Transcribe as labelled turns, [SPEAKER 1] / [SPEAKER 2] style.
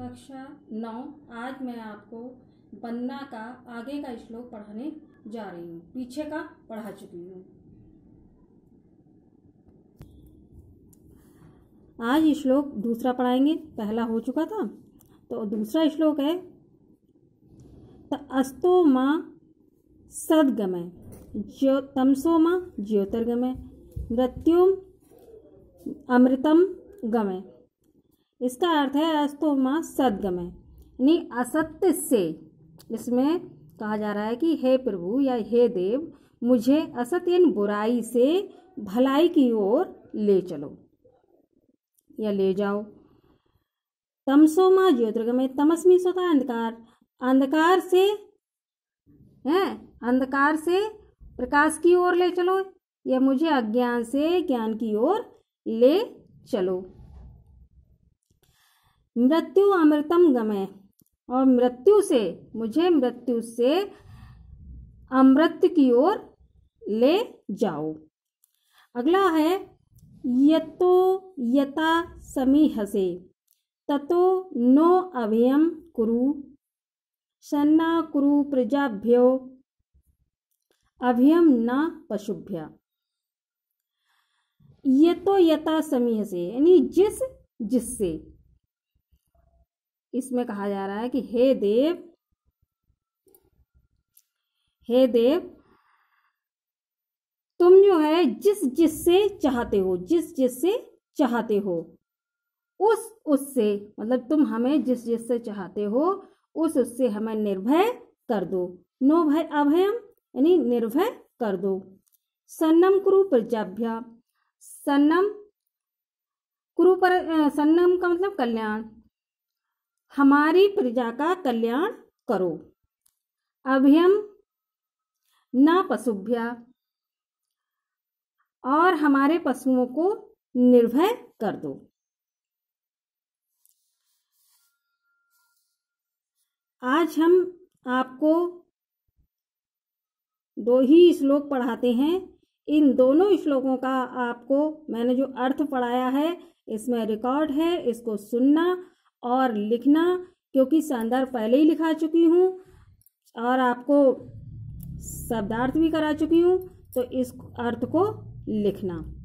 [SPEAKER 1] कक्षा नौ आज मैं आपको बन्ना का आगे का श्लोक पढ़ाने जा रही हूँ पीछे का पढ़ा चुकी हूँ आज श्लोक दूसरा पढ़ाएंगे पहला हो चुका था तो दूसरा श्लोक है त अस्तो माँ सदगमय ज्यो तमसो माँ ज्योतिर्गमय मृत्युम अमृतम गमय इसका अर्थ है माँ सदगम है यानी असत्य से इसमें कहा जा रहा है कि हे प्रभु या हे देव मुझे असत्य इन बुराई से भलाई की ओर ले चलो या ले जाओ तमसो माँ ज्योतिर्गमय तमसमी स्वतः अंधकार अंधकार से है अंधकार से प्रकाश की ओर ले चलो या मुझे अज्ञान से ज्ञान की ओर ले चलो मृत्यु अमृतम गमय और मृत्यु से मुझे मृत्यु से अमृत की ओर ले जाओ अगला है यतो यता समी हसे ततो नो अभियम कुरु सन्ना कुरु प्रजाभ्यो अभियम न पशुभ्य तो यता समी हसे यानी जिस जिससे इसमें कहा जा रहा है कि हे देव हे देव तुम जो है जिस जिस से चाहते हो जिस जिस से चाहते हो उस उससे मतलब तुम हमें जिस जिस से चाहते हो उस उससे हमें निर्भय कर दो नो भय अभयम यानी निर्भय कर दो सन्नम कुरु प्रजाभ्या सन्नम कुरु पर सन्नम का मतलब कल्याण हमारी प्रजा का कल्याण करो अभ्यम न पशुभ्या और हमारे पशुओं को निर्भय कर दो आज हम आपको दो ही श्लोक पढ़ाते हैं इन दोनों श्लोकों का आपको मैंने जो अर्थ पढ़ाया है इसमें रिकॉर्ड है इसको सुनना और लिखना क्योंकि संदर्भ पहले ही लिखा चुकी हूँ और आपको शब्दार्थ भी करा चुकी हूँ तो इस अर्थ को लिखना